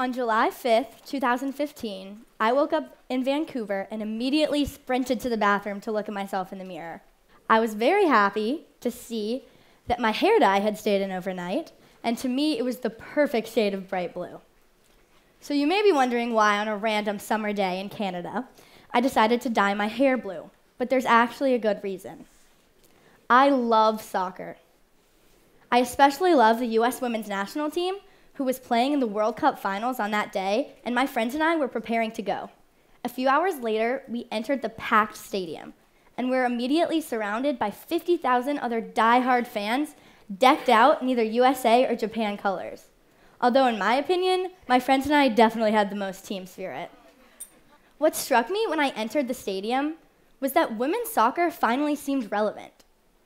On July 5th, 2015, I woke up in Vancouver and immediately sprinted to the bathroom to look at myself in the mirror. I was very happy to see that my hair dye had stayed in overnight, and to me, it was the perfect shade of bright blue. So you may be wondering why, on a random summer day in Canada, I decided to dye my hair blue, but there's actually a good reason. I love soccer. I especially love the US women's national team who was playing in the World Cup finals on that day, and my friends and I were preparing to go. A few hours later, we entered the packed stadium, and we were immediately surrounded by 50,000 other die-hard fans decked out in either USA or Japan colors. Although, in my opinion, my friends and I definitely had the most team spirit. What struck me when I entered the stadium was that women's soccer finally seemed relevant.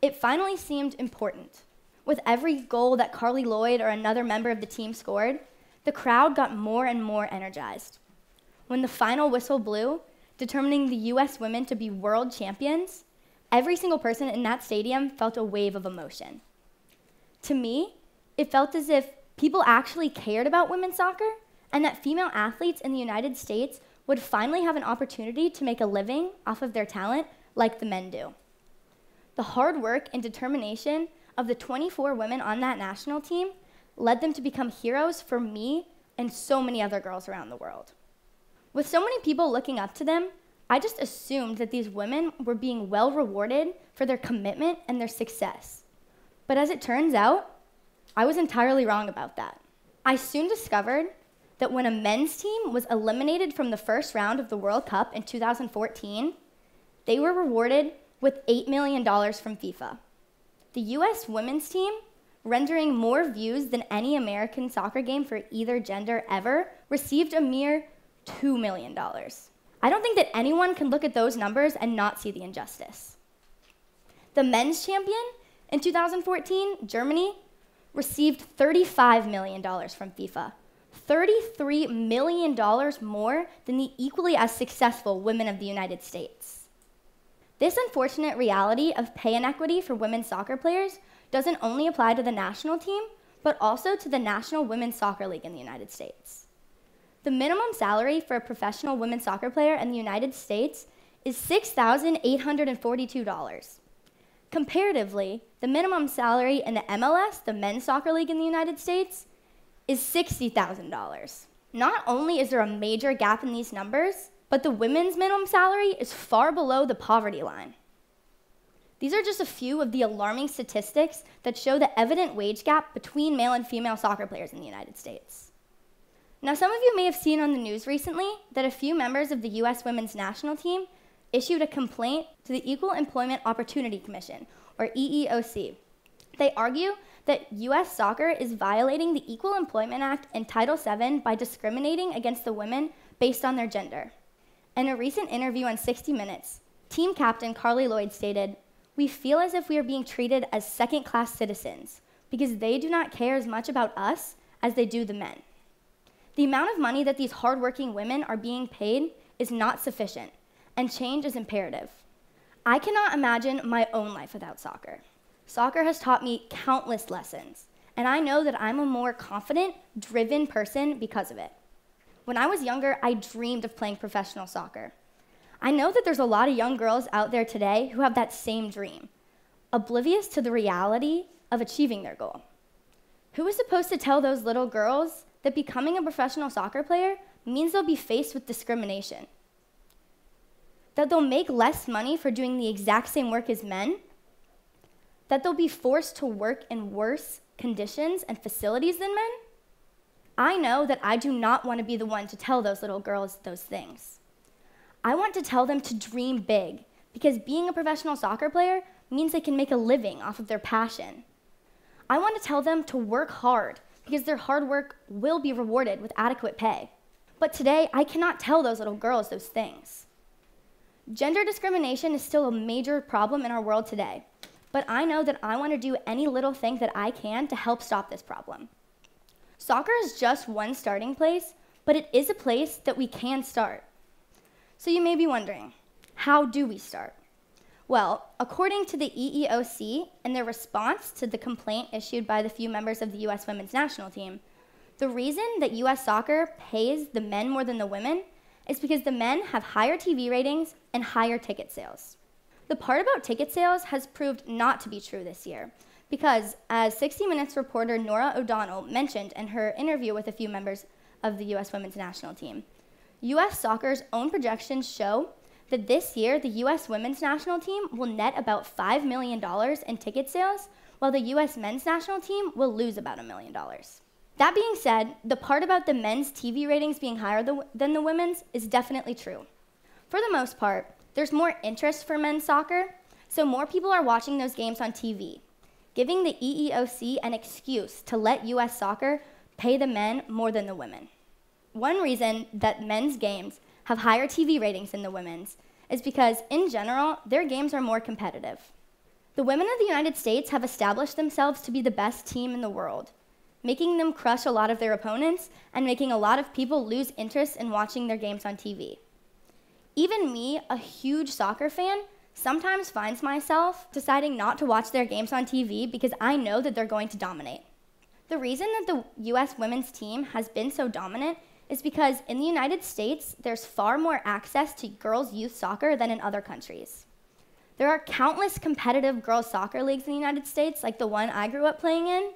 It finally seemed important. With every goal that Carly Lloyd or another member of the team scored, the crowd got more and more energized. When the final whistle blew, determining the US women to be world champions, every single person in that stadium felt a wave of emotion. To me, it felt as if people actually cared about women's soccer and that female athletes in the United States would finally have an opportunity to make a living off of their talent like the men do. The hard work and determination of the 24 women on that national team led them to become heroes for me and so many other girls around the world. With so many people looking up to them, I just assumed that these women were being well rewarded for their commitment and their success. But as it turns out, I was entirely wrong about that. I soon discovered that when a men's team was eliminated from the first round of the World Cup in 2014, they were rewarded with $8 million from FIFA the US women's team, rendering more views than any American soccer game for either gender ever, received a mere $2 million. I don't think that anyone can look at those numbers and not see the injustice. The men's champion in 2014, Germany, received $35 million from FIFA, $33 million more than the equally as successful women of the United States. This unfortunate reality of pay inequity for women soccer players doesn't only apply to the national team, but also to the National Women's Soccer League in the United States. The minimum salary for a professional women's soccer player in the United States is $6,842. Comparatively, the minimum salary in the MLS, the Men's Soccer League in the United States, is $60,000. Not only is there a major gap in these numbers, but the women's minimum salary is far below the poverty line. These are just a few of the alarming statistics that show the evident wage gap between male and female soccer players in the United States. Now, some of you may have seen on the news recently that a few members of the U.S. women's national team issued a complaint to the Equal Employment Opportunity Commission, or EEOC. They argue that U.S. soccer is violating the Equal Employment Act and Title VII by discriminating against the women based on their gender. In a recent interview on 60 Minutes, team captain Carly Lloyd stated, We feel as if we are being treated as second class citizens because they do not care as much about us as they do the men. The amount of money that these hardworking women are being paid is not sufficient, and change is imperative. I cannot imagine my own life without soccer. Soccer has taught me countless lessons, and I know that I'm a more confident, driven person because of it. When I was younger, I dreamed of playing professional soccer. I know that there's a lot of young girls out there today who have that same dream, oblivious to the reality of achieving their goal. Who is supposed to tell those little girls that becoming a professional soccer player means they'll be faced with discrimination? That they'll make less money for doing the exact same work as men? That they'll be forced to work in worse conditions and facilities than men? I know that I do not want to be the one to tell those little girls those things. I want to tell them to dream big because being a professional soccer player means they can make a living off of their passion. I want to tell them to work hard because their hard work will be rewarded with adequate pay. But today, I cannot tell those little girls those things. Gender discrimination is still a major problem in our world today, but I know that I want to do any little thing that I can to help stop this problem. Soccer is just one starting place, but it is a place that we can start. So you may be wondering, how do we start? Well, according to the EEOC and their response to the complaint issued by the few members of the U.S. women's national team, the reason that U.S. soccer pays the men more than the women is because the men have higher TV ratings and higher ticket sales. The part about ticket sales has proved not to be true this year, because, as 60 Minutes reporter Nora O'Donnell mentioned in her interview with a few members of the U.S. women's national team, U.S. soccer's own projections show that this year the U.S. women's national team will net about $5 million in ticket sales, while the U.S. men's national team will lose about a million dollars. That being said, the part about the men's TV ratings being higher the, than the women's is definitely true. For the most part, there's more interest for men's soccer, so more people are watching those games on TV, giving the EEOC an excuse to let U.S. soccer pay the men more than the women. One reason that men's games have higher TV ratings than the women's is because, in general, their games are more competitive. The women of the United States have established themselves to be the best team in the world, making them crush a lot of their opponents and making a lot of people lose interest in watching their games on TV. Even me, a huge soccer fan, sometimes finds myself deciding not to watch their games on TV because I know that they're going to dominate. The reason that the US women's team has been so dominant is because in the United States, there's far more access to girls' youth soccer than in other countries. There are countless competitive girls' soccer leagues in the United States, like the one I grew up playing in,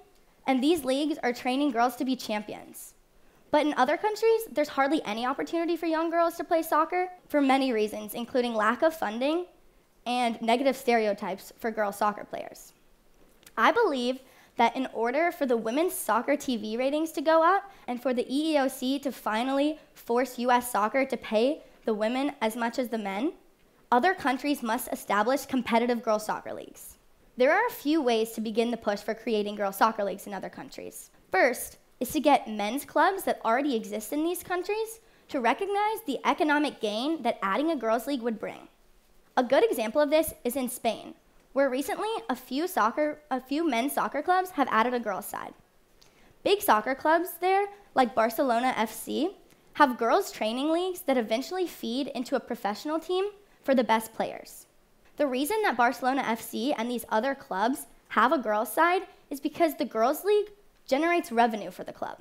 and these leagues are training girls to be champions. But in other countries, there's hardly any opportunity for young girls to play soccer for many reasons, including lack of funding and negative stereotypes for girls soccer players. I believe that in order for the women's soccer TV ratings to go up and for the EEOC to finally force US soccer to pay the women as much as the men, other countries must establish competitive girls soccer leagues. There are a few ways to begin the push for creating girls soccer leagues in other countries. First is to get men's clubs that already exist in these countries to recognize the economic gain that adding a girls league would bring. A good example of this is in Spain, where recently a few, soccer, a few men's soccer clubs have added a girls' side. Big soccer clubs there, like Barcelona FC, have girls' training leagues that eventually feed into a professional team for the best players. The reason that Barcelona FC and these other clubs have a girls' side is because the girls' league generates revenue for the club.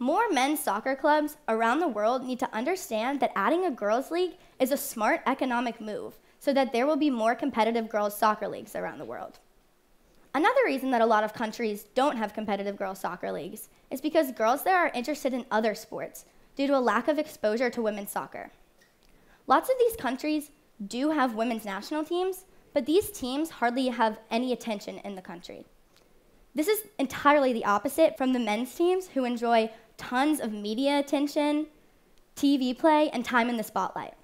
More men's soccer clubs around the world need to understand that adding a girls' league is a smart economic move so that there will be more competitive girls' soccer leagues around the world. Another reason that a lot of countries don't have competitive girls' soccer leagues is because girls there are interested in other sports due to a lack of exposure to women's soccer. Lots of these countries do have women's national teams, but these teams hardly have any attention in the country. This is entirely the opposite from the men's teams who enjoy tons of media attention, TV play, and time in the spotlight.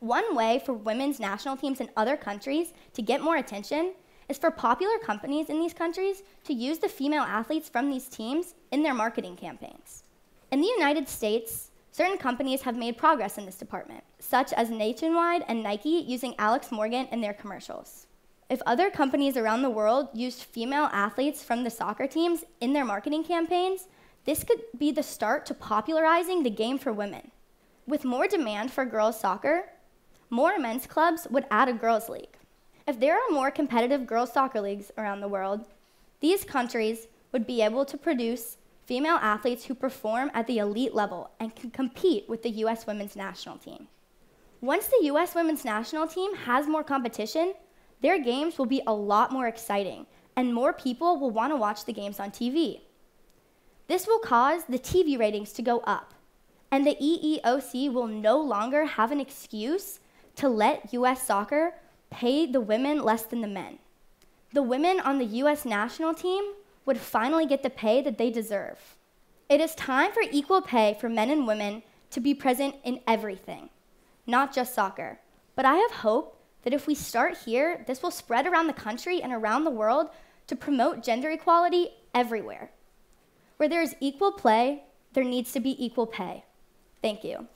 One way for women's national teams in other countries to get more attention is for popular companies in these countries to use the female athletes from these teams in their marketing campaigns. In the United States, certain companies have made progress in this department, such as Nationwide and Nike using Alex Morgan in their commercials. If other companies around the world used female athletes from the soccer teams in their marketing campaigns, this could be the start to popularizing the game for women. With more demand for girls' soccer, more men's clubs would add a girls' league. If there are more competitive girls' soccer leagues around the world, these countries would be able to produce female athletes who perform at the elite level and can compete with the U.S. women's national team. Once the U.S. women's national team has more competition, their games will be a lot more exciting, and more people will want to watch the games on TV. This will cause the TV ratings to go up, and the EEOC will no longer have an excuse to let US soccer pay the women less than the men. The women on the US national team would finally get the pay that they deserve. It is time for equal pay for men and women to be present in everything, not just soccer. But I have hope that if we start here, this will spread around the country and around the world to promote gender equality everywhere. Where there is equal play, there needs to be equal pay. Thank you.